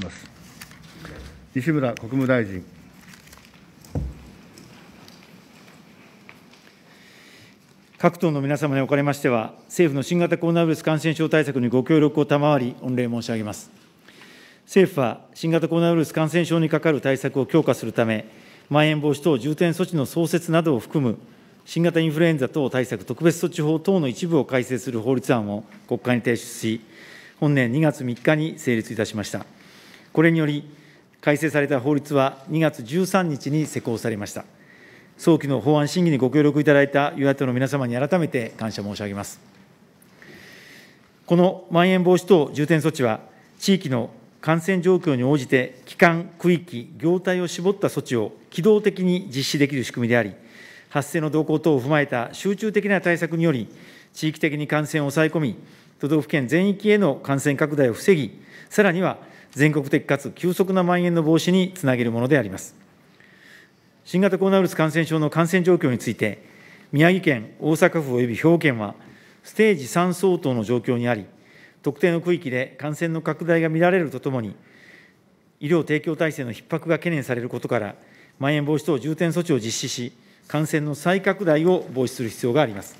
ます。西村国務大臣。各党の皆様におかれましては、政府の新型コロナウイルス感染症対策にご協力を賜り、御礼申し上げます。政府は、新型コロナウイルス感染症にかかる対策を強化するため、まん延防止等重点措置の創設などを含む、新型インフルエンザ等対策特別措置法等の一部を改正する法律案を国会に提出し、本年2月3日に成立いたしました。これにより、改正された法律は2月13日に施行されました。早期の法案審議にご協力いただいた与野党の皆様に改めて感謝申し上げます。このまん延防止等重点措置は、地域の感染状況に応じて、期間、区域、業態を絞った措置を機動的に実施できる仕組みであり、発生の動向等を踏まえた集中的な対策により、地域的に感染を抑え込み、都道府県全域への感染拡大を防ぎ、さらには全国的かつ急速な蔓延の防止につなげるものであります。新型コロナウイルス感染症の感染状況について、宮城県、大阪府及び兵庫県は、ステージ3相当の状況にあり、特定の区域で感染の拡大が見られるとともに、医療提供体制の逼迫が懸念されることから、まん延防止等重点措置を実施し、感染の再拡大を防止する必要があります。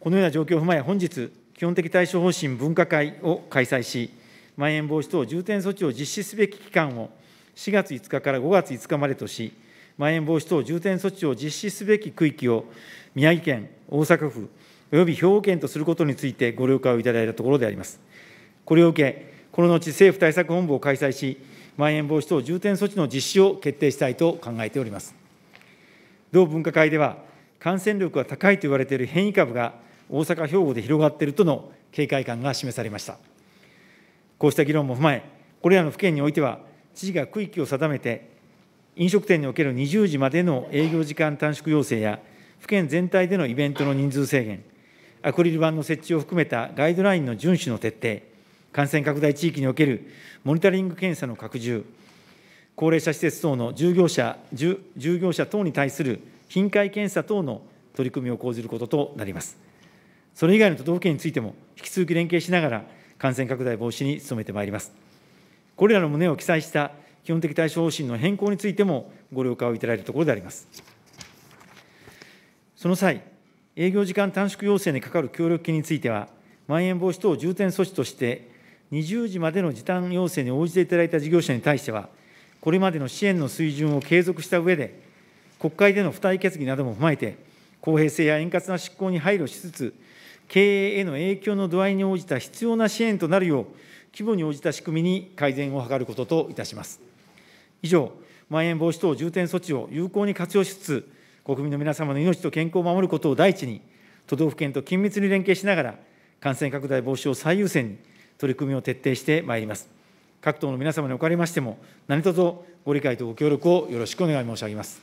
このような状況を踏まえ、本日、基本的対処方針分科会を開催し、まん延防止等重点措置を実施すべき期間を4月5日から5月5日までとし、まん延防止等重点措置を実施すべき区域を宮城県、大阪府、および兵庫県とすることについてご了解をいただいたところであります。これを受け、この後、政府対策本部を開催し、まん延防止等重点措置の実施を決定したいと考えております。同分科会では、感染力が高いと言われている変異株が大阪、兵庫で広がっているとの警戒感が示されました。こうした議論も踏まえ、これらの府県においては、知事が区域を定めて、飲食店における20時までの営業時間短縮要請や、府県全体でのイベントの人数制限、アクリル板の設置を含めたガイドラインの遵守の徹底、感染拡大地域におけるモニタリング検査の拡充、高齢者施設等の従業者従業者等に対する頻回検査等の取り組みを講じることとなります。それ以外の都道府県についても、引き続き連携しながら、感染拡大防止に努めてまいります。これらの旨を記載した基本的対処方針の変更についてもご了解をいただいたところであります。その際、営業時間短縮要請に係る協力金については、まん延防止等重点措置として、20時までの時短要請に応じていただいた事業者に対しては、これまでの支援の水準を継続した上で、国会での付帯決議なども踏まえて、公平性や円滑な執行に配慮しつつ、経営への影響の度合いに応じた必要な支援となるよう、規模に応じた仕組みに改善を図ることといたします。以上、まん延防止等重点措置を有効に活用しつつ、国民の皆様の命と健康を守ることを第一に、都道府県と緊密に連携しながら、感染拡大防止を最優先に取り組みを徹底してまいります。各党の皆様におかれましても、何卒ご理解とご協力をよろしくお願い申し上げます。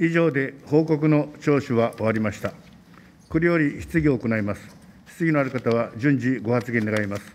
以上で報告の聴取は終わりました。これより質疑を行います。質疑のある方は順次ご発言願います。